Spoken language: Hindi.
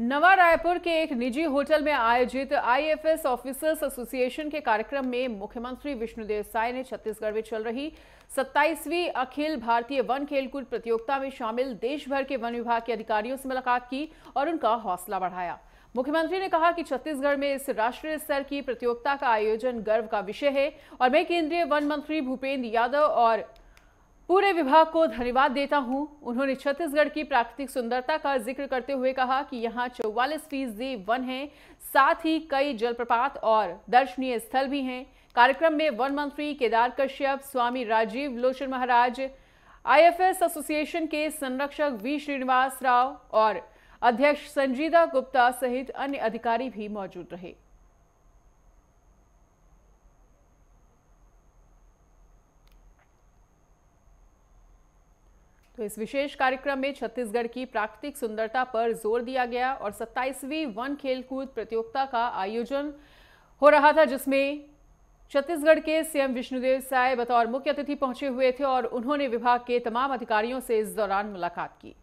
नवा रायपुर के एक निजी होटल में आयोजित आईएफएस ऑफिसर्स एसोसिएशन के कार्यक्रम में मुख्यमंत्री विष्णुदेव साय ने छत्तीसगढ़ में चल रही 27वीं अखिल भारतीय वन खेलकूद प्रतियोगिता में शामिल देश भर के वन विभाग के अधिकारियों से मुलाकात की और उनका हौसला बढ़ाया मुख्यमंत्री ने कहा कि छत्तीसगढ़ में इस राष्ट्रीय स्तर की प्रतियोगिता का आयोजन गर्व का विषय है और मैं केंद्रीय वन मंत्री भूपेंद्र यादव और पूरे विभाग को धन्यवाद देता हूं। उन्होंने छत्तीसगढ़ की प्राकृतिक सुंदरता का जिक्र करते हुए कहा कि यहां चौवालीस फीसदी वन है साथ ही कई जलप्रपात और दर्शनीय स्थल भी हैं कार्यक्रम में वन मंत्री केदार कश्यप स्वामी राजीव लोचन महाराज आईएफएस एसोसिएशन के संरक्षक वी श्रीनिवास राव और अध्यक्ष संजीदा गुप्ता सहित अन्य अधिकारी भी मौजूद रहे तो इस विशेष कार्यक्रम में छत्तीसगढ़ की प्राकृतिक सुंदरता पर जोर दिया गया और 27वीं वन खेलकूद प्रतियोगिता का आयोजन हो रहा था जिसमें छत्तीसगढ़ के सीएम विष्णुदेव साय बतौर मुख्य अतिथि पहुंचे हुए थे और उन्होंने विभाग के तमाम अधिकारियों से इस दौरान मुलाकात की